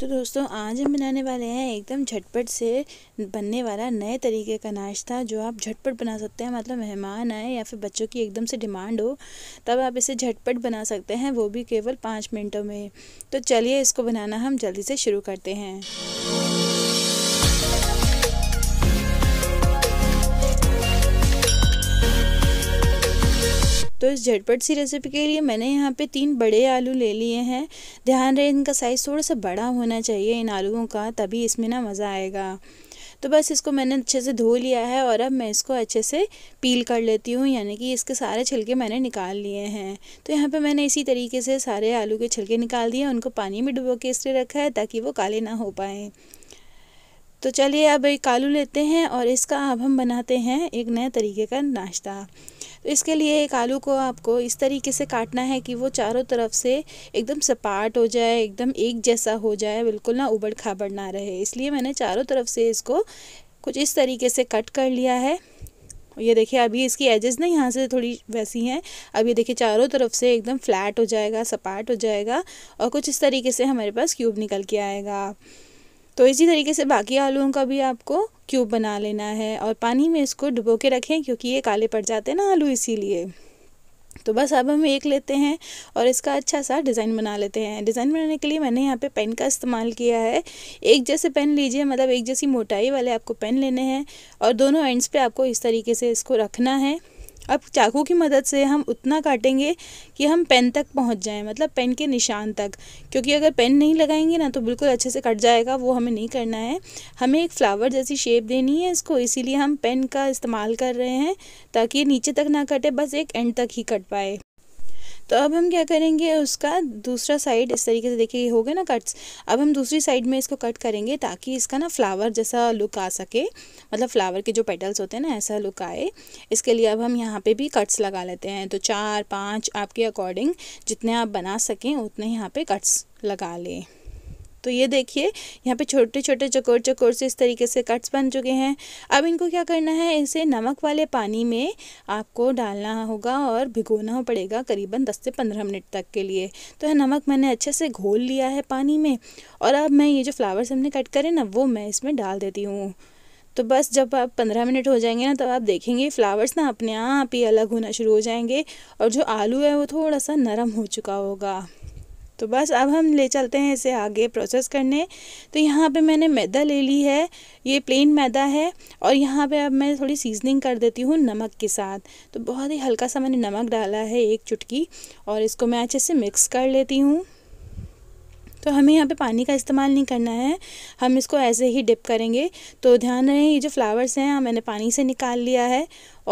तो दोस्तों आज हम बनाने वाले हैं एकदम झटपट से बनने वाला नए तरीके का नाश्ता जो आप झटपट बना सकते हैं मतलब मेहमान आए या फिर बच्चों की एकदम से डिमांड हो तब आप इसे झटपट बना सकते हैं वो भी केवल पाँच मिनटों में तो चलिए इसको बनाना हम जल्दी से शुरू करते हैं तो इस झटपट सी रेसिपी के लिए मैंने यहाँ पे तीन बड़े आलू ले लिए हैं ध्यान रहे इनका साइज़ थोड़ा सा बड़ा होना चाहिए इन आलूओं का तभी इसमें ना मज़ा आएगा तो बस इसको मैंने अच्छे से धो लिया है और अब मैं इसको अच्छे से पील कर लेती हूँ यानी कि इसके सारे छिलके मैंने निकाल लिए हैं तो यहाँ पे मैंने इसी तरीके से सारे आलू के छिलके निकाल दिए उनको पानी में डुबो के इसलिए रखा है ताकि वो काले ना हो पाएँ तो चलिए अब एक आलू लेते हैं और इसका अब हम बनाते हैं एक नए तरीके का नाश्ता तो इसके लिए एक आलू को आपको इस तरीके से काटना है कि वो चारों तरफ से एकदम सपाट हो जाए एकदम एक जैसा हो जाए बिल्कुल ना उबड़ खाबड़ ना रहे इसलिए मैंने चारों तरफ से इसको कुछ इस तरीके से कट कर लिया है ये देखिए अभी इसकी एजेस ना यहाँ से थोड़ी वैसी हैं अब ये देखिए चारों तरफ से एकदम फ्लैट हो जाएगा सपाट हो जाएगा और कुछ इस तरीके से हमारे पास क्यूब निकल के आएगा तो इसी तरीके से बाकी आलूओं का भी आपको क्यूब बना लेना है और पानी में इसको डुबो के रखें क्योंकि ये काले पड़ जाते हैं ना आलू इसीलिए तो बस अब हम एक लेते हैं और इसका अच्छा सा डिज़ाइन बना लेते हैं डिज़ाइन बनाने के लिए मैंने यहाँ पे पेन का इस्तेमाल किया है एक जैसे पेन लीजिए मतलब एक जैसी मोटाई वाले आपको पेन लेने हैं और दोनों एंड्स पे आपको इस तरीके से इसको रखना है अब चाकू की मदद से हम उतना काटेंगे कि हम पेन तक पहुंच जाएं मतलब पेन के निशान तक क्योंकि अगर पेन नहीं लगाएंगे ना तो बिल्कुल अच्छे से कट जाएगा वो हमें नहीं करना है हमें एक फ्लावर जैसी शेप देनी है इसको इसीलिए हम पेन का इस्तेमाल कर रहे हैं ताकि नीचे तक ना कटे बस एक एंड तक ही कट पाए तो अब हम क्या करेंगे उसका दूसरा साइड इस तरीके से देखिए हो गया ना कट्स अब हम दूसरी साइड में इसको कट करेंगे ताकि इसका ना फ्लावर जैसा लुक आ सके मतलब फ्लावर के जो पेटल्स होते हैं ना ऐसा लुक आए इसके लिए अब हम यहाँ पे भी कट्स लगा लेते हैं तो चार पाँच आपके अकॉर्डिंग जितने आप बना सकें उतने यहाँ पर कट्स लगा लें तो ये देखिए यहाँ पे छोटे छोटे चकोर चकोर से इस तरीके से कट्स बन चुके हैं अब इनको क्या करना है इसे नमक वाले पानी में आपको डालना होगा और भिगोना पड़ेगा करीबन दस से पंद्रह मिनट तक के लिए तो यह नमक मैंने अच्छे से घोल लिया है पानी में और अब मैं ये जो फ्लावर्स हमने कट करें ना वो मैं इसमें डाल देती हूँ तो बस जब आप पंद्रह मिनट हो जाएंगे ना तब तो आप देखेंगे फ्लावर्स ना अपने आप ही अलग होना शुरू हो जाएंगे और जो आलू है वो थोड़ा सा नरम हो चुका होगा तो बस अब हम ले चलते हैं इसे आगे प्रोसेस करने तो यहाँ पे मैंने मैदा ले ली है ये प्लेन मैदा है और यहाँ पे अब मैं थोड़ी सीजनिंग कर देती हूँ नमक के साथ तो बहुत ही हल्का सा मैंने नमक डाला है एक चुटकी और इसको मैं अच्छे से मिक्स कर लेती हूँ तो हमें यहाँ पे पानी का इस्तेमाल नहीं करना है हम इसको ऐसे ही डिप करेंगे तो ध्यान रहे ये जो फ्लावर्स हैं मैंने पानी से निकाल लिया है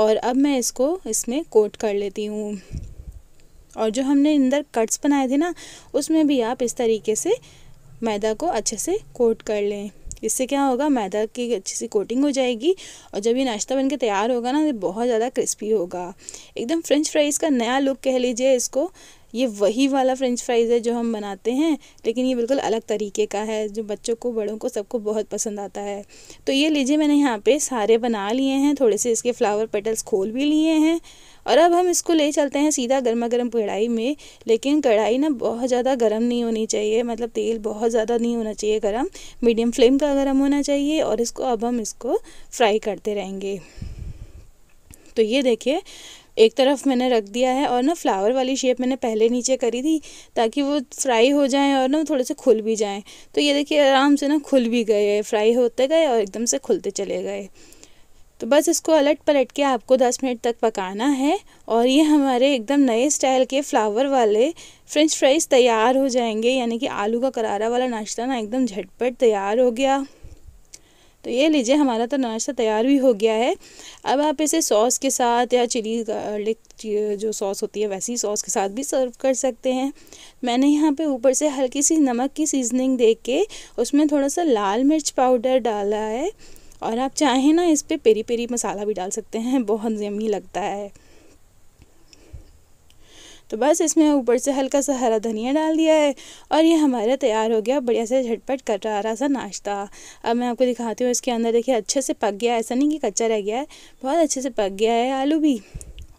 और अब मैं इसको इसमें कोट कर लेती हूँ और जो हमने अंदर कट्स बनाए थे ना उसमें भी आप इस तरीके से मैदा को अच्छे से कोट कर लें इससे क्या होगा मैदा की अच्छी सी कोटिंग हो जाएगी और जब ये नाश्ता बन के तैयार होगा ना तो बहुत ज़्यादा क्रिस्पी होगा एकदम फ्रेंच फ्राइज़ का नया लुक कह लीजिए इसको ये वही वाला फ्रेंच फ्राइज़ है जो हम बनाते हैं लेकिन ये बिल्कुल अलग तरीके का है जो बच्चों को बड़ों को सबको बहुत पसंद आता है तो ये लीजिए मैंने यहाँ पे सारे बना लिए हैं थोड़े से इसके फ्लावर पेटल्स खोल भी लिए हैं और अब हम इसको ले चलते हैं सीधा गर्मा गर्म कढ़ाई में लेकिन कढ़ाई ना बहुत ज़्यादा गर्म नहीं होनी चाहिए मतलब तेल बहुत ज़्यादा नहीं होना चाहिए गर्म मीडियम फ्लेम का गर्म होना चाहिए और इसको अब हम इसको फ्राई करते रहेंगे तो ये देखिए एक तरफ मैंने रख दिया है और ना फ्लावर वाली शेप मैंने पहले नीचे करी थी ताकि वो फ्राई हो जाएं और ना थोड़े से खुल भी जाएं तो ये देखिए आराम से ना खुल भी गए फ्राई होते गए और एकदम से खुलते चले गए तो बस इसको अलट पलट के आपको 10 मिनट तक पकाना है और ये हमारे एकदम नए स्टाइल के फ्लावर वाले फ्रेंच फ्राइज़ तैयार हो जाएंगे यानी कि आलू का करारा वाला नाश्ता ना एकदम झटपट तैयार हो गया तो ये लीजिए हमारा तो नाश्ता तैयार भी हो गया है अब आप इसे सॉस के साथ या चिली गार्लिक जो सॉस होती है वैसी सॉस के साथ भी सर्व कर सकते हैं मैंने यहाँ पे ऊपर से हल्की सी नमक की सीजनिंग देके के उसमें थोड़ा सा लाल मिर्च पाउडर डाला है और आप चाहें ना इस पर पे पेरी पेरी मसाला भी डाल सकते हैं बहुत जमी लगता है तो बस इसमें ऊपर से हल्का सा हरा धनिया डाल दिया है और ये हमारा तैयार हो गया बढ़िया से झटपट रहा सा नाश्ता अब मैं आपको दिखाती हूँ इसके अंदर देखिए अच्छे से पक गया ऐसा नहीं कि कच्चा रह गया है बहुत अच्छे से पक गया है आलू भी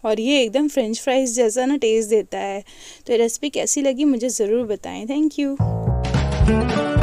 और ये एकदम फ्रेंच फ्राइज़ जैसा ना टेस्ट देता है तो रेसिपी कैसी लगी मुझे ज़रूर बताएँ थैंक यू